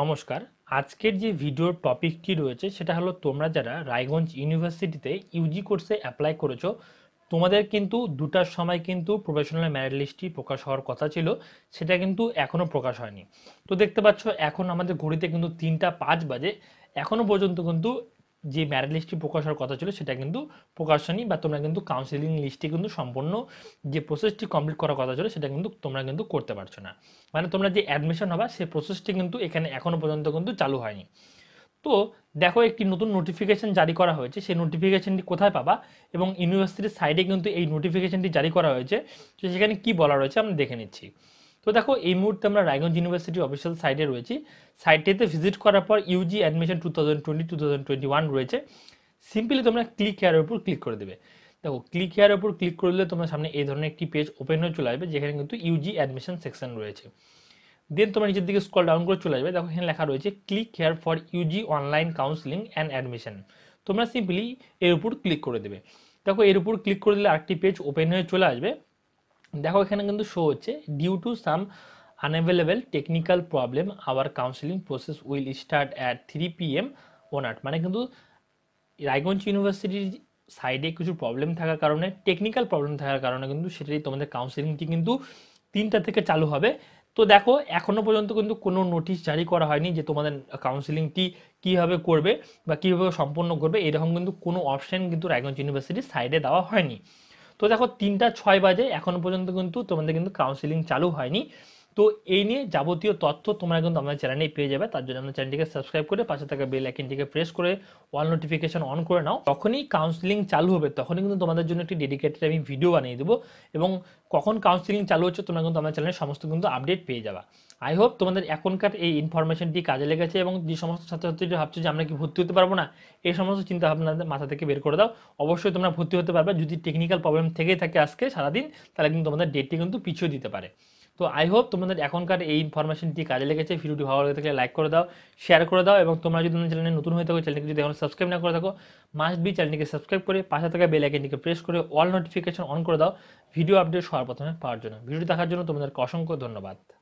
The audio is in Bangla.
নমস্কার আজকের যে ভিডিওর টপিকটি রয়েছে সেটা হলো তোমরা যারা রায়গঞ্জ ইউনিভার্সিটিতে ইউজি কোর্সে অ্যাপ্লাই করেছো তোমাদের কিন্তু দুটার সময় কিন্তু প্রফেশনাল ম্যারিট লিস্টটি প্রকাশ হওয়ার কথা ছিল সেটা কিন্তু এখনও প্রকাশ হয়নি তো দেখতে পাচ্ছ এখন আমাদের ঘড়িতে কিন্তু তিনটা পাঁচ বাজে এখনও পর্যন্ত কিন্তু যে ম্যারিট লিস্টটি প্রকাশ হওয়ার কথা ছিল সেটা কিন্তু প্রকাশ হয়নি বা তোমরা কিন্তু কাউন্সিলিং লিস্টটি কিন্তু সম্পূর্ণ যে প্রসেসটি কমপ্লিট করার কথা ছিল সেটা কিন্তু তোমরা কিন্তু করতে পারছো না মানে তোমরা যে অ্যাডমিশন হবা সেই প্রসেসটি কিন্তু এখানে এখনও পর্যন্ত কিন্তু চালু হয়নি তো দেখো একটি নতুন নোটিফিকেশন জারি করা হয়েছে সেই নোটিফিকেশনটি কোথায় পাবা এবং ইউনিভার্সিটির সাইডে কিন্তু এই নোটিফিকেশনটি জারি করা হয়েছে তো সেখানে কি বলা রয়েছে আমি দেখে নিচ্ছি তো দেখো এই মুহূর্তে আমরা রায়গঞ্জ ইউনিভার্সিটির অফিসিয়াল সাইটে রয়েছি সাইটটিতে ভিজিট করার পর UG admission two thousand twenty two thousand twenty one রয়েছে সিম্পলি তোমরা ক্লিক কেয়ারের উপর ক্লিক করে দেবে দেখো ক্লিক হেয়ার উপর ক্লিক করে দিলে তোমার সামনে এই ধরনের একটি পেজ ওপেন হয়ে চলে আসবে যেখানে কিন্তু ইউজি অ্যাডমিশন সেকশন রয়েছে দেন তোমার নিচের দিকে স্কল ডাউন করে চলে আসবে দেখো এখানে লেখা রয়েছে click here for UG online counselling and admission তোমরা সিম্পলি এর উপর ক্লিক করে দেবে দেখো এর উপর ক্লিক করে দিলে আরেকটি পেজ ওপেন হয়ে চলে আসবে দেখো এখানে কিন্তু শো হচ্ছে due to some unavailable technical problem our counselling process will start at three P M one আট মানে কিন্তু রায়গঞ্জ ইউনিভার্সিটির সাইডে কিছু প্রবলেম থাকার কারণে টেকনিক্যাল প্রবলেম থাকার কারণে কিন্তু সেটাই তোমাদের কাউন্সিলিংটি কিন্তু তিনটা থেকে চালু হবে তো দেখো এখনও পর্যন্ত কিন্তু কোনো নোটিশ জারি করা হয়নি যে তোমাদের কাউন্সিলিংটি কীভাবে করবে বা কীভাবে সম্পন্ন করবে এরকম কিন্তু কোনো অপশান কিন্তু রায়গঞ্জ ইউনিভার্সিটির সাইডে দেওয়া হয়নি তো দেখো তিনটা ছয় বাজে এখনো পর্যন্ত কিন্তু তোমাদের কিন্তু কাউন্সিলিং চালু হয়নি তো এই নিয়ে যাবতীয় তথ্য তোমরা কিন্তু আমাদের চ্যানেলেই পেয়ে যাবে তার জন্য আমাদের চ্যানেলটিকে সাবস্ক্রাইব করে পাশে থাকা বেল আইকনটিকে প্রেস করে অল নোটিফিকেশন অন করে নাও তখনই কাউন্সিলিং চালু হবে তখনই কিন্তু তোমাদের জন্য একটি ডেডিকেটেড আমি ভিডিও বানিয়ে দেবো এবং কখন কাউন্সেলিং চালু হচ্ছে তোমরা কিন্তু আমাদের চ্যানেলে সমস্ত কিন্তু আপডেট পেয়ে যাবা আই হোপ তোমাদের এখনকার এই ইনফরমেশনটি কাজে লেগেছে এবং যে সমস্ত ছাত্রছাত্রীরা ভাবছো যে আমরা কি ভর্তি হতে পারবো না এই সমস্ত চিন্তা ভাবনা মাথা থেকে বের করে দাও অবশ্যই তোমরা ভর্তি হতে পারবে যদি টেকনিক্যাল প্রবলেম থেকেই থাকে আজকে সারাদিন তাহলে কিন্তু তোমাদের ডেটটি কিন্তু পিছিয়ে দিতে পারে তো আই হোপ তোমাদের এখনকার এই ইনফরমেশনটি কাজে লেগেছে ভিডিওটি ভালো লেগে থাকলে লাইক করে দাও শেয়ার করে দাও এবং তোমরা যদি তোমাদের চ্যানেলে নতুন হয়ে থাকো চ্যানেলকে যদি এখন সাবস্ক্রাইব না করে থাকো মাস্ট বি চ্যানেলটিকে সাবস্ক্রাইব করে পাশে থাকা বেল আইকনটিকে প্রেস করে অল নোটিফিকেশন অন করে দাও ভিডিও আপডেট সবার প্রথমে পাওয়ার জন্য ভিডিও দেখার জন্য তোমাদেরকে অসংখ্য ধন্যবাদ